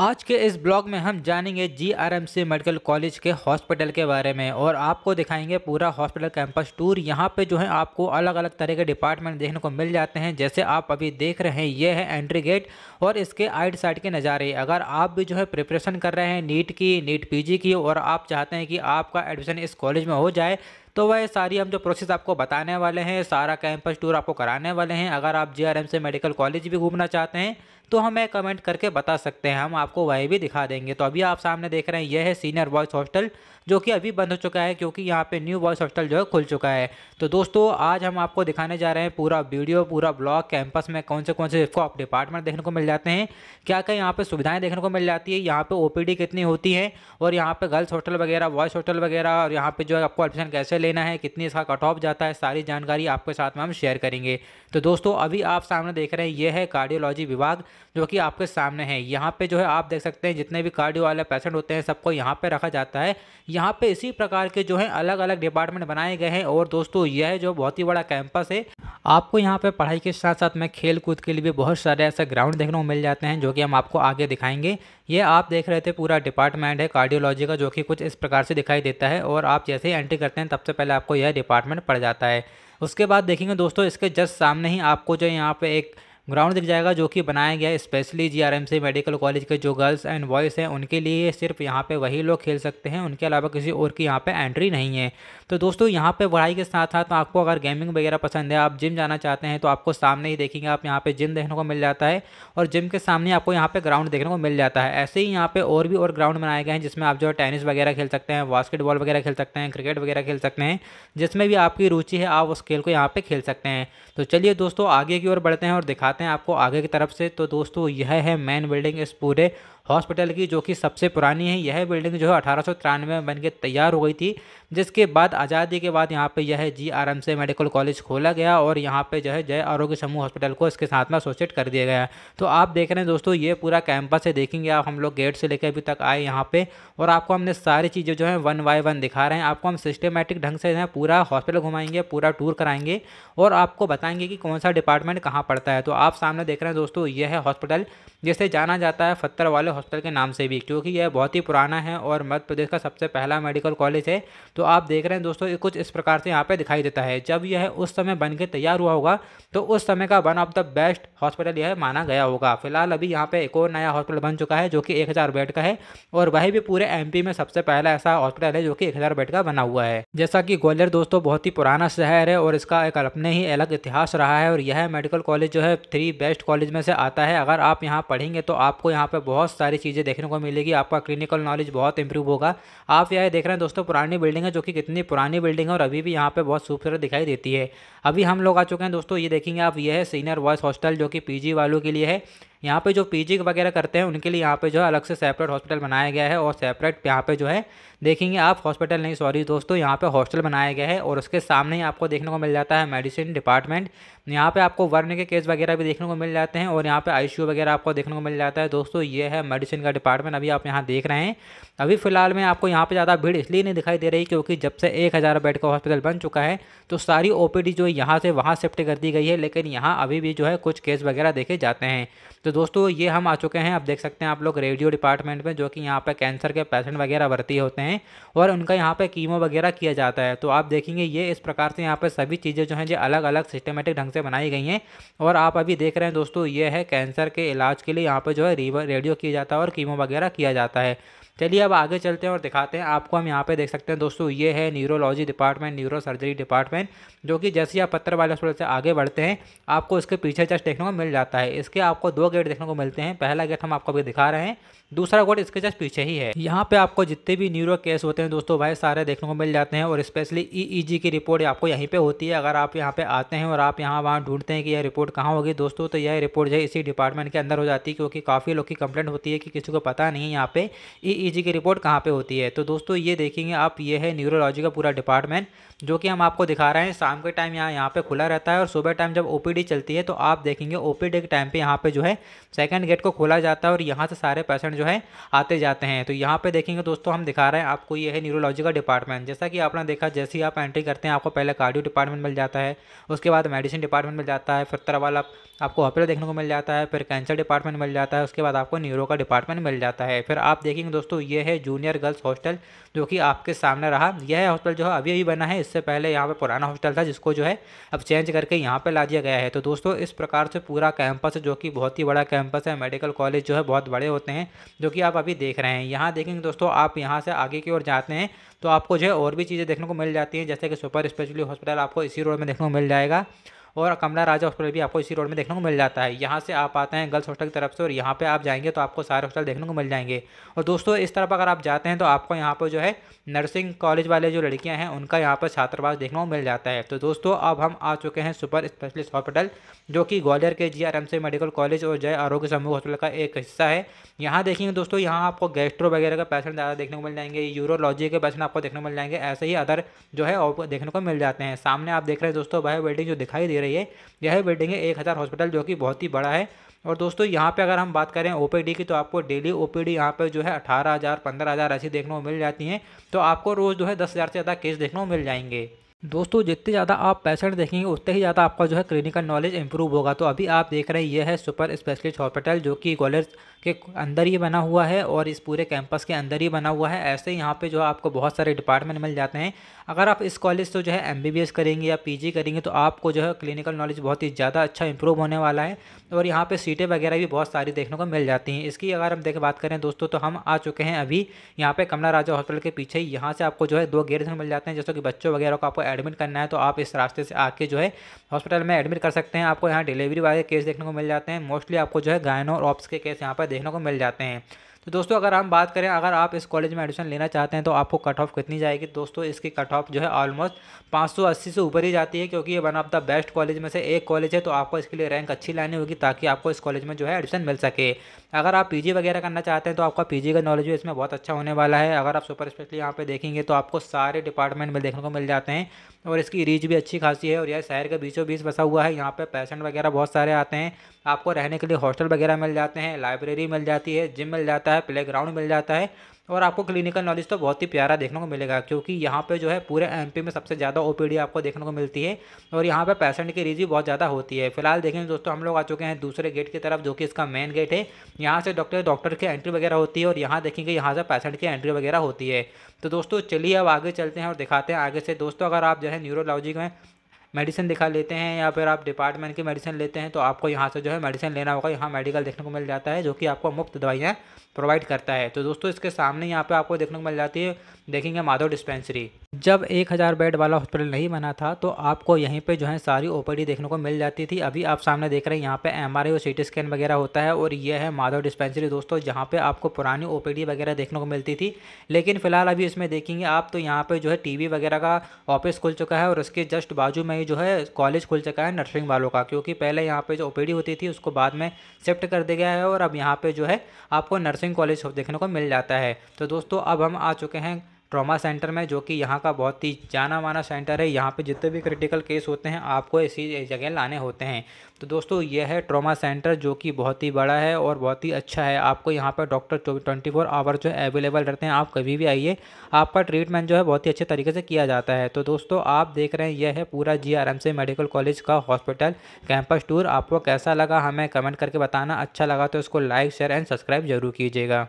आज के इस ब्लॉग में हम जानेंगे जीआरएमसी मेडिकल कॉलेज के हॉस्पिटल के बारे में और आपको दिखाएंगे पूरा हॉस्पिटल कैंपस टूर यहाँ पे जो है आपको अलग अलग तरह के डिपार्टमेंट देखने को मिल जाते हैं जैसे आप अभी देख रहे हैं ये है एंट्री गेट और इसके आइड साइड के नज़ारे अगर आप भी जो है प्रिपरेशन कर रहे हैं नीट की नीट पी की और आप चाहते हैं कि आपका एडमिशन इस कॉलेज में हो जाए तो वह सारी हम जो प्रोसेस आपको बताने वाले हैं सारा कैंपस टूर आपको कराने वाले हैं अगर आप जे से मेडिकल कॉलेज भी घूमना चाहते हैं तो हमें कमेंट करके बता सकते हैं हम आपको वह भी दिखा देंगे तो अभी आप सामने देख रहे हैं यह है सीनियर बॉयज़ हॉस्टल जो कि अभी बंद हो चुका है क्योंकि यहाँ पे न्यू बॉयज़ हॉस्टल जो है खुल चुका है तो दोस्तों आज हम आपको दिखाने जा रहे हैं पूरा वीडियो पूरा ब्लॉग कैंपस में कौन से कौन से इसको आप डिपार्टमेंट देखने को मिल जाते हैं क्या क्या यहाँ पर सुविधाएँ देखने को मिल जाती है यहाँ पर ओ कितनी होती है और यहाँ पर गर्ल्स हॉस्टल वगैरह बॉयज़ हॉस्टल वगैरह और यहाँ पर जो है आपको एडमिशन कैसे लेना है कितने इसका कट ऑफ जाता है सारी जानकारी आपके साथ में हम शेयर करेंगे तो दोस्तों अभी आप सामने देख रहे हैं ये है कार्डियोलॉजी विभाग जो कि आपके सामने है यहाँ पे जो है आप देख सकते हैं जितने भी कार्डियो वाले पेशेंट होते हैं सबको यहाँ पे रखा जाता है यहाँ पे इसी प्रकार के जो है अलग अलग डिपार्टमेंट बनाए गए हैं और दोस्तों यह है जो बहुत ही बड़ा कैंपस है आपको यहाँ पे पढ़ाई के साथ साथ में खेल कूद के लिए भी बहुत सारे ऐसे ग्राउंड देखने को मिल जाते हैं जो कि हम आपको आगे दिखाएंगे ये आप देख रहे थे पूरा डिपार्टमेंट है कार्डियोलॉजी का जो कि कुछ इस प्रकार से दिखाई देता है और आप जैसे ही एंट्री करते हैं तब से पहले आपको यह डिपार्टमेंट पड़ जाता है उसके बाद देखेंगे दोस्तों इसके जस्ट सामने ही आपको जो यहाँ पे एक ग्राउंड दिख जाएगा जो कि बनाया गया स्पेशली जी मेडिकल कॉलेज के जो गर्ल्स एंड बॉयज़ हैं उनके लिए सिर्फ यहाँ पे वही लोग खेल सकते हैं उनके अलावा किसी और की यहाँ पे एंट्री नहीं है तो दोस्तों यहाँ पे पढ़ाई के साथ साथ आपको अगर गेमिंग वगैरह पसंद है आप जिम जाना चाहते हैं तो आपको सामने ही देखेंगे आप यहाँ पर जिम देखने को मिल जाता है और जिम के सामने आपको यहाँ पर ग्राउंड देखने को मिल जाता है ऐसे ही यहाँ पर और भी और ग्राउंड बनाए गए हैं जिसमें आप जो है टेनिस वगैरह खेल सकते हैं बास्केटबॉल वगैरह खेल सकते हैं क्रिकेट वगैरह खेल सकते हैं जिसमें भी आपकी रुचि है आप उस खेल को यहाँ पर खेल सकते हैं तो चलिए दोस्तों आगे की ओर बढ़ते हैं और दिखा दिखाते हैं आपको आगे की तरफ से तो दोस्तों यह है मेन बिल्डिंग इस पूरे हॉस्पिटल की जो कि सबसे पुरानी है यह बिल्डिंग जो है अठारह में बनके तैयार हो गई थी जिसके बाद आज़ादी के बाद यहाँ पे यह जी आर एम से मेडिकल कॉलेज खोला गया और यहाँ पे जो है जय आरोग्य समूह हॉस्पिटल को इसके साथ में एसोसिएट कर दिया गया तो आप देख रहे हैं दोस्तों ये पूरा कैंपस है देखेंगे आप हम लोग गेट से लेकर अभी तक आए यहाँ पे और आपको हमने सारी चीज़ें जो है वन बाय वन दिखा रहे हैं आपको हम सिस्टमेटिक ढंग से जो पूरा हॉस्पिटल घुमाएंगे पूरा टूर कराएंगे और आपको बताएंगे कि कौन सा डिपार्टमेंट कहाँ पड़ता है तो आप सामने देख रहे हैं दोस्तों यह है हॉस्पिटल जिसे जाना जाता है फत्तर वाले मेडिकल हॉस्पिटल के नाम से भी क्योंकि यह बहुत ही पुराना है और मध्य प्रदेश का सबसे पहला मेडिकल कॉलेज है तो आप देख रहे हैं दोस्तों ये कुछ इस प्रकार से यहाँ पे दिखाई देता है जब यह उस समय बन के तैयार हुआ होगा तो उस समय का one of the best hospital यह माना गया होगा फिलहाल अभी यहाँ पर एक और नया हॉस्पिटल बन चुका है जो कि एक बेड का है और वह भी पूरे एम में सबसे पहला ऐसा हॉस्पिटल है जो कि एक बेड का बना हुआ है जैसा कि ग्वालियर दोस्तों बहुत ही पुराना शहर है और इसका एक अपने ही अलग इतिहास रहा है और यह मेडिकल कॉलेज जो है थ्री बेस्ट कॉलेज में से आता है अगर आप यहाँ पढ़ेंगे तो आपको यहाँ पे बहुत सारी चीज़ें देखने को मिलेगी आपका क्लिनिकल नॉलेज बहुत इंप्रूव होगा आप यह देख रहे हैं दोस्तों पुरानी बिल्डिंग है जो कि कितनी पुरानी बिल्डिंग है और अभी भी यहाँ पर बहुत खूबसूरत दिखाई देती है अभी हम लोग आ चुके हैं दोस्तों ये देखेंगे आप ये है सीनियर बॉयज़ हॉस्टल जो कि पी वालों के लिए है यहाँ पे जो पीजी वगैरह करते हैं उनके लिए यहाँ पे जो है अलग से सेपरेट हॉस्पिटल बनाया गया है और सेपरेट यहाँ पे जो है देखेंगे आप हॉस्पिटल नहीं सॉरी दोस्तों यहाँ पे हॉस्टल बनाया गया है और उसके सामने ही आपको देखने को मिल जाता है मेडिसिन डिपार्टमेंट यहाँ पे आपको वर्ण के केस वगैरह भी देखने को मिल जाते हैं और यहाँ पे आई वगैरह आपको देखने को मिल जाता है दोस्तों ये है मेडिसिन का डिपार्टमेंट अभी आप यहाँ देख रहे हैं अभी फिलहाल में आपको यहाँ पर ज़्यादा भीड़ इसलिए नहीं दिखाई दे रही क्योंकि जब से एक हज़ार बेड का हॉस्पिटल बन चुका है तो सारी ओ जो यहाँ से वहाँ शिफ्ट कर दी गई है लेकिन यहाँ अभी भी जो है कुछ केस वगैरह देखे जाते हैं तो दोस्तों ये हम आ चुके हैं आप देख सकते हैं आप लोग रेडियो डिपार्टमेंट में जो कि यहाँ पर कैंसर के पेशेंट वगैरह भर्ती होते हैं और उनका यहाँ पर कीमो वगैरह किया जाता है तो आप देखेंगे ये इस प्रकार से यहाँ पर सभी चीज़ें जो हैं ये अलग अलग सिस्टमेटिक ढंग से बनाई गई हैं और आप अभी देख रहे हैं दोस्तों ये है कैंसर के इलाज के लिए यहाँ पर जो है रेडियो किया जाता है और कीमो वगैरह किया जाता है चलिए अब आगे चलते हैं और दिखाते हैं आपको हम यहाँ पे देख सकते हैं दोस्तों ये है neurology department neuro surgery department जो कि जैसे आप पत्थर वाले हॉस्पिटल से आगे बढ़ते हैं आपको इसके पीछे जस्ट देखने को मिल जाता है इसके आपको दो गेट देखने को मिलते हैं पहला गेट हम आपको अभी दिखा रहे हैं दूसरा गेट इसके जस्ट पीछे ही है यहाँ पे आपको जितने भी न्यूरो केस होते हैं दोस्तों भाई सारे देखने को मिल जाते हैं और स्पेशली ई e e की रिपोर्ट आपको यहीं पर होती है अगर आप यहाँ पे आते हैं और आप यहाँ वहाँ ढूंढते हैं कि यह रिपोर्ट कहाँ होगी दोस्तों तो यह रिपोर्ट जो है इसी डिपार्टमेंट के अंदर हो जाती है क्योंकि काफ़ी लोग की कंप्लेंट होती है कि किसी को पता नहीं यहाँ पे ई e ईजी e की रिपोर्ट कहाँ पे होती है तो दोस्तों ये देखेंगे आप ये है न्यूरोलॉजी का पूरा डिपार्टमेंट जो कि हम आपको दिखा रहे हैं शाम के टाइम यहाँ यहाँ पे खुला रहता है और सुबह टाइम जब ओपीडी चलती है तो आप देखेंगे ओपीडी के टाइम पे यहाँ पे जो है सेकंड गेट को खोला जाता है और यहाँ से सारे पेशेंट जो है आते जाते हैं तो यहाँ पे देखेंगे दोस्तों हम दिखा रहे हैं आपको ये है न्यूरोलॉजी का डिपार्टमेंट जैसा कि आपने देखा जैसे ही आप एंट्री करते हैं आपको पहले कार्डियो डिपार्टमेंट मिल जाता है उसके बाद मेडिसिन डिपार्टमेंट मिल जाता है फिर वाला आपको हॉस्पिटल देखने को मिल जाता है फिर कैंसर डिपार्टमेंट मिल जाता है उसके बाद आपको न्यूरो का डिपार्टमेंट मिल जाता है फिर आप देखेंगे दोस्तों दोस्तों ये है जूनियर गर्ल्स हॉस्टल जो कि आपके सामने रहा यह हॉस्टल जो है अभी अभी बना है इससे पहले यहाँ पर पुराना हॉस्टल था जिसको जो है अब चेंज करके यहाँ पर ला दिया गया है तो दोस्तों इस प्रकार से पूरा कैंपस जो कि बहुत ही बड़ा कैंपस है मेडिकल कॉलेज जो है बहुत बड़े होते हैं जो कि आप अभी देख रहे हैं यहाँ देखेंगे दोस्तों आप यहाँ से आगे की ओर जाते हैं तो आपको जो है और भी चीज़ें देखने को मिल जाती हैं जैसे कि सुपर स्पेशली हॉस्पिटल आपको इसी रोड में देखने को मिल जाएगा और कमला राजा हॉस्पिटल भी आपको इसी रोड में देखने को मिल जाता है यहाँ से आप आते हैं गर्ल्स हॉस्टल की तरफ से और यहाँ पर आप जाएंगे तो आपको सारे हॉस्टल देखने को मिल जाएंगे और दोस्तों इस तरफ अगर आप जाते हैं तो आपको यहाँ पर जो है नर्सिंग कॉलेज वाले जो लड़कियाँ हैं उनका यहाँ पर छात्रावास देखने को मिल जाता है तो दोस्तों अब हम आ चुके हैं सुपर स्पेशलिस्ट हॉस्पिटल जो कि ग्वालियर के जी मेडिकल कॉलेज और जय आरोग्य समूह हॉस्पिटल का एक हिस्सा है यहाँ देखेंगे दोस्तों यहाँ आपको गैस्ट्रो वगैरह का पैसेंट ज़्यादा देखने को मिल जाएंगे यूरोलॉजी के पैसेंट आपको देखने को मिल जाएंगे ऐसे ही अदर जो है और देखने को मिल जाते हैं सामने आप देख रहे हैं दोस्तों वह बिल्डिंग जो दिखाई दे रही है यह बिल्डिंग है एक हज़ार हॉस्पिटल जो कि बहुत ही बड़ा है और दोस्तों यहाँ पे अगर हम बात करें ओपीडी की तो आपको डेली ओपीडी यहाँ पे जो है अठारह हज़ार पंद्रह हज़ार ऐसी देखने को मिल जाती हैं तो आपको रोज़ जो है दस हज़ार से ज़्यादा केस देखने को मिल जाएंगे दोस्तों जितने ज़्यादा आप पेशेंट देखेंगे उतने ही ज़्यादा आपका जो है क्लिनिकल नॉलेज इंप्रूव होगा तो अभी आप देख रहे हैं ये है सुपर स्पेशलिस्ट हॉस्पिटल जो कि कॉलेज के अंदर ही बना हुआ है और इस पूरे कैंपस के अंदर ही बना हुआ है ऐसे ही यहाँ पे जो है आपको बहुत सारे डिपार्टमेंट मिल जाते हैं अगर आप इस कॉलेज से तो जो है एम करेंगे या पी करेंगे तो आपको जो है क्लिनिकल नॉलेज बहुत ही ज़्यादा अच्छा इंप्रूव होने वाला है और यहाँ पर सीटें वगैरह भी बहुत सारी देखने को मिल जाती हैं इसकी अगर हम देख बात करें दोस्तों तो हम आ चुके हैं अभी यहाँ पर कमला राजा हॉस्पिटल के पीछे ही यहाँ से आपको जो है दो गेट मिल जाते हैं जैसे कि बच्चों वगैरह को आपको एडमिट करना है तो आप इस रास्ते से आके जो है हॉस्पिटल में एडमिट कर सकते हैं आपको यहाँ डिलीवरी वाले केस देखने को मिल जाते हैं मोस्टली आपको जो है गायनो और ऑप्स के केस यहाँ पर देखने को मिल जाते हैं तो दोस्तों अगर हम बात करें अगर आप इस कॉलेज में एडमिशन लेना चाहते हैं तो आपको कट ऑफ कितनी जाएगी दोस्तों इसकी कट ऑफ जो है ऑलमोस्ट अस्सी से ऊपर ही जाती है क्योंकि ये one of the best college में से एक कॉलेज है तो आपको इसके लिए रैंक अच्छी लानी होगी ताकि आपको इस कॉलेज में जो है एडमिशन मिल सके अगर आप पी वगैरह करना चाहते हैं तो आपका पी का नॉलेज भी इसमें बहुत अच्छा होने वाला है अगर आप सुपर स्पेशली यहाँ पर देखेंगे तो आपको सारे डिपार्टमेंट में देखने को मिल जाते हैं और इसकी रीच भी अच्छी खासी है और यह शहर के बीचों बीच बसा हुआ है यहाँ पर पेशेंट वगैरह बहुत सारे आते हैं आपको रहने के लिए हॉस्टल वगैरह मिल जाते हैं लाइब्रेरी मिल जाती है जिम मिल जाता है प्ले मिल जाता है और आपको क्लिनिकल नॉलेज तो बहुत ही प्यारा देखने को मिलेगा क्योंकि यहाँ पे जो है पूरे एमपी में सबसे ज़्यादा ओपीडी आपको देखने को मिलती है और यहाँ पे पेशेंट की रिजी बहुत ज़्यादा होती है फिलहाल देखेंगे दोस्तों हम लोग आ चुके हैं दूसरे गेट की तरफ जो कि इसका मेन गेट है यहाँ से डॉक्टर डॉक्टर की एंट्री वगैरह होती है और यहाँ देखेंगे यहाँ से पेशेंट की एंट्री वगैरह होती है तो दोस्तों चलिए अब आगे चलते हैं और दिखाते हैं आगे से दोस्तों अगर आप जो है न्यूरोलॉजी में मेडिसिन दिखा लेते हैं या फिर आप डिपार्टमेंट की मेडिसिन लेते हैं तो आपको यहाँ से जो है मेडिसिन लेना होगा यहाँ मेडिकल देखने को मिल जाता है जो कि आपको मुफ्त दवाइयाँ प्रोवाइड करता है तो दोस्तों इसके सामने यहाँ पर आपको देखने को मिल जाती है देखेंगे माधव डिस्पेंसरी जब एक हज़ार बेड वाला हॉस्पिटल नहीं बना था तो आपको यहीं पे जो है सारी ओपीडी देखने को मिल जाती थी अभी आप सामने देख रहे हैं यहाँ पे एमआरआई और सीटी स्कैन वगैरह होता है और ये है माधव डिस्पेंसरी दोस्तों जहाँ पे आपको पुरानी ओपीडी वगैरह देखने को मिलती थी लेकिन फिलहाल अभी इसमें देखेंगे आप तो यहाँ पर जो है टी वगैरह का ऑफिस खुल चुका है और उसके जस्ट बाजू में ही जो है कॉलेज खुल चुका है नर्सिंग वालों का क्योंकि पहले यहाँ पर जो ओ होती थी उसको बाद में शिफ्ट कर दिया गया है और अब यहाँ पर जो है आपको नर्सिंग कॉलेज देखने को मिल जाता है तो दोस्तों अब हम आ चुके हैं ट्रॉमा सेंटर में जो कि यहाँ का बहुत ही जाना माना सेंटर है यहाँ पे जितने भी क्रिटिकल केस होते हैं आपको इसी जगह लाने होते हैं तो दोस्तों यह है ट्रॉमा सेंटर जो कि बहुत ही बड़ा है और बहुत ही अच्छा है आपको यहाँ पर डॉक्टर ट्वेंटी फोर आवर जो है अवेलेबल रहते हैं आप कभी भी आइए आपका ट्रीटमेंट जो है बहुत ही अच्छे तरीके से किया जाता है तो दोस्तों आप देख रहे हैं यह है पूरा जी आर एम से मेडिकल कॉलेज का हॉस्पिटल कैंपस टूर आपको कैसा लगा हमें कमेंट करके बताना अच्छा लगा तो इसको लाइक शेयर एंड सब्सक्राइब जरूर कीजिएगा